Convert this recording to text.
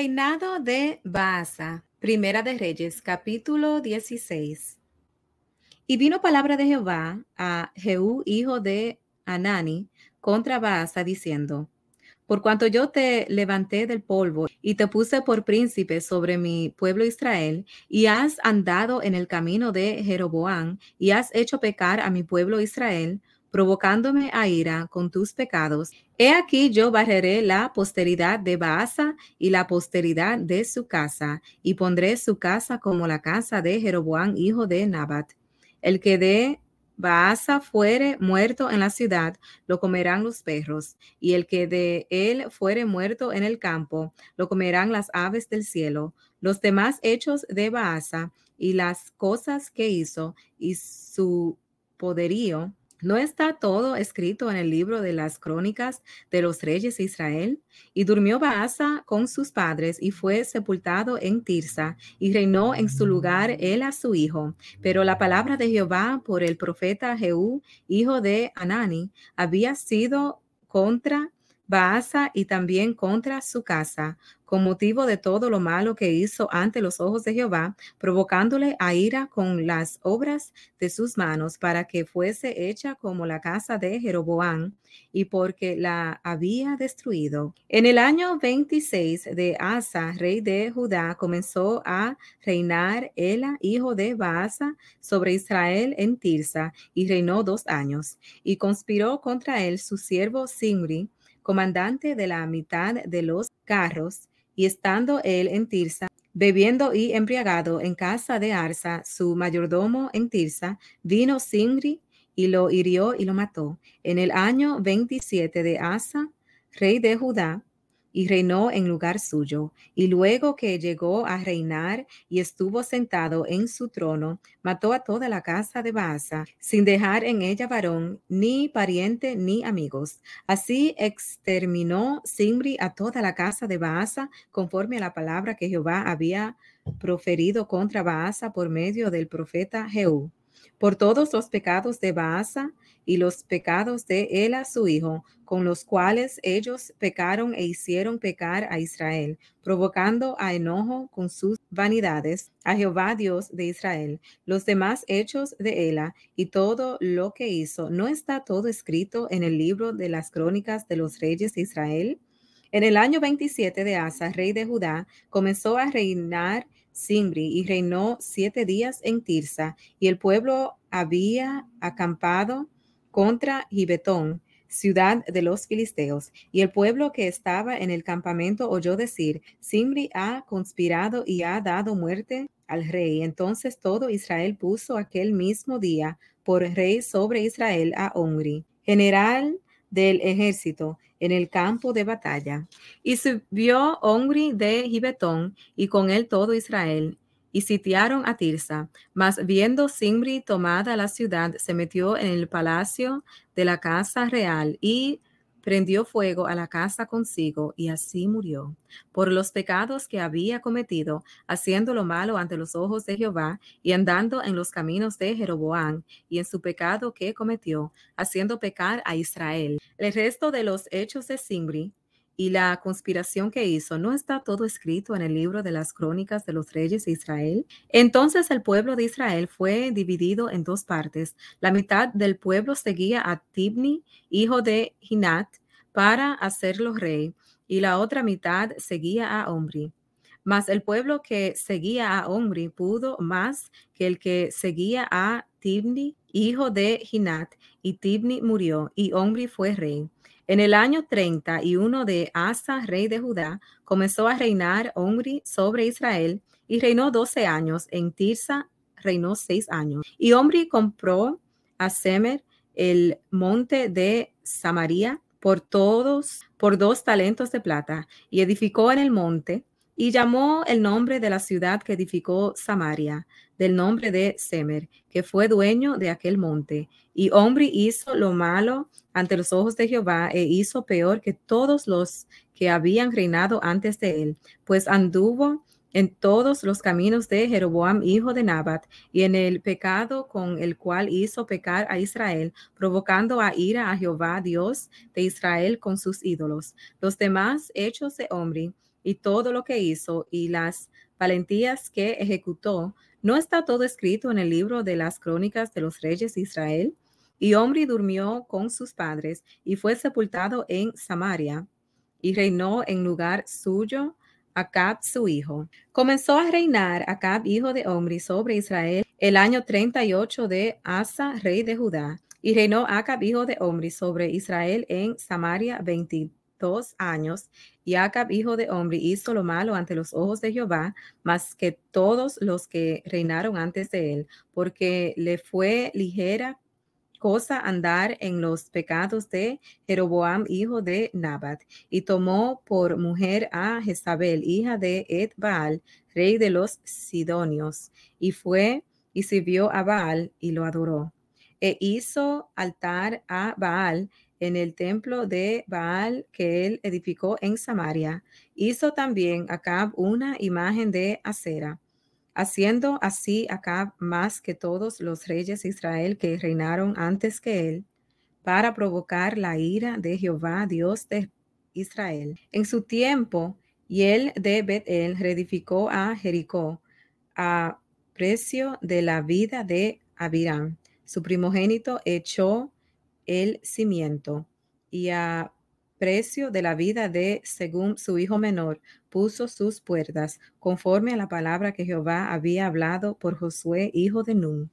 Reinado de Baasa, Primera de Reyes, capítulo 16. Y vino palabra de Jehová a Jehú, hijo de Anani, contra Baasa, diciendo, por cuanto yo te levanté del polvo y te puse por príncipe sobre mi pueblo Israel, y has andado en el camino de Jeroboam, y has hecho pecar a mi pueblo Israel, provocándome a ira con tus pecados. He aquí yo barreré la posteridad de Baasa y la posteridad de su casa, y pondré su casa como la casa de Jeroboam, hijo de Nabat. El que de Baasa fuere muerto en la ciudad, lo comerán los perros, y el que de él fuere muerto en el campo, lo comerán las aves del cielo. Los demás hechos de Baasa y las cosas que hizo y su poderío ¿No está todo escrito en el libro de las crónicas de los reyes de Israel? Y durmió Baasa con sus padres y fue sepultado en Tirsa y reinó en su lugar él a su hijo. Pero la palabra de Jehová por el profeta Jehú, hijo de Anani, había sido contra Baasa y también contra su casa, con motivo de todo lo malo que hizo ante los ojos de Jehová, provocándole a ira con las obras de sus manos para que fuese hecha como la casa de Jeroboam y porque la había destruido. En el año 26 de Asa, rey de Judá, comenzó a reinar Ela, hijo de Baasa, sobre Israel en Tirsa y reinó dos años. Y conspiró contra él su siervo Simri, comandante de la mitad de los carros, y estando él en Tirsa, bebiendo y embriagado en casa de Arsa, su mayordomo en Tirsa, vino Singri y lo hirió y lo mató en el año 27 de Asa, rey de Judá, y reinó en lugar suyo. Y luego que llegó a reinar y estuvo sentado en su trono, mató a toda la casa de Baasa, sin dejar en ella varón, ni pariente, ni amigos. Así exterminó Simri a toda la casa de Baasa, conforme a la palabra que Jehová había proferido contra Baasa por medio del profeta Jehú. Por todos los pecados de Baasa, y los pecados de él a su hijo, con los cuales ellos pecaron e hicieron pecar a Israel, provocando a enojo con sus vanidades a Jehová Dios de Israel. Los demás hechos de Ela y todo lo que hizo, ¿no está todo escrito en el libro de las crónicas de los reyes de Israel? En el año 27 de Asa, rey de Judá, comenzó a reinar Simri y reinó siete días en Tirsa, y el pueblo había acampado contra Gibetón, ciudad de los filisteos. Y el pueblo que estaba en el campamento oyó decir, Simri ha conspirado y ha dado muerte al rey. Entonces todo Israel puso aquel mismo día por rey sobre Israel a Omri, general del ejército, en el campo de batalla. Y subió Omri de Gibetón y con él todo Israel y sitiaron a Tirsa. Mas viendo Simri tomada la ciudad, se metió en el palacio de la casa real y prendió fuego a la casa consigo y así murió por los pecados que había cometido, haciendo lo malo ante los ojos de Jehová y andando en los caminos de Jeroboam y en su pecado que cometió, haciendo pecar a Israel. El resto de los hechos de Simri y la conspiración que hizo, ¿no está todo escrito en el libro de las crónicas de los reyes de Israel? Entonces el pueblo de Israel fue dividido en dos partes. La mitad del pueblo seguía a Tibni, hijo de Hinat, para hacerlo rey, y la otra mitad seguía a Omri. Mas el pueblo que seguía a Omri pudo más que el que seguía a Tibni, hijo de Hinat, y Tibni murió, y Omri fue rey. En el año 31 de Asa, rey de Judá, comenzó a reinar Omri sobre Israel y reinó 12 años. En Tirsa reinó 6 años. Y Omri compró a Semer el monte de Samaria por todos, por dos talentos de plata, y edificó en el monte y llamó el nombre de la ciudad que edificó Samaria, del nombre de Semer, que fue dueño de aquel monte. Y hombre hizo lo malo ante los ojos de Jehová e hizo peor que todos los que habían reinado antes de él, pues anduvo en todos los caminos de Jeroboam, hijo de Nabat, y en el pecado con el cual hizo pecar a Israel, provocando a ira a Jehová, Dios de Israel, con sus ídolos. Los demás hechos de Omri, y todo lo que hizo y las valentías que ejecutó, ¿no está todo escrito en el libro de las crónicas de los reyes de Israel? Y Omri durmió con sus padres y fue sepultado en Samaria y reinó en lugar suyo Acab su hijo. Comenzó a reinar Acab hijo de Omri sobre Israel el año 38 de Asa rey de Judá y reinó Acab hijo de Omri sobre Israel en Samaria 23 dos años, y Acab, hijo de hombre hizo lo malo ante los ojos de Jehová, más que todos los que reinaron antes de él, porque le fue ligera cosa andar en los pecados de Jeroboam, hijo de Nabat, y tomó por mujer a Jezabel, hija de Ed rey de los Sidonios, y fue y sirvió a Baal y lo adoró. E hizo altar a Baal en el templo de Baal que él edificó en Samaria. Hizo también Acab una imagen de acera, haciendo así Acab más que todos los reyes de Israel que reinaron antes que él, para provocar la ira de Jehová, Dios de Israel. En su tiempo, y el de Betel reedificó a Jericó a precio de la vida de Abiram. Su primogénito echó el cimiento y a precio de la vida de, según su hijo menor, puso sus puertas, conforme a la palabra que Jehová había hablado por Josué, hijo de Nun.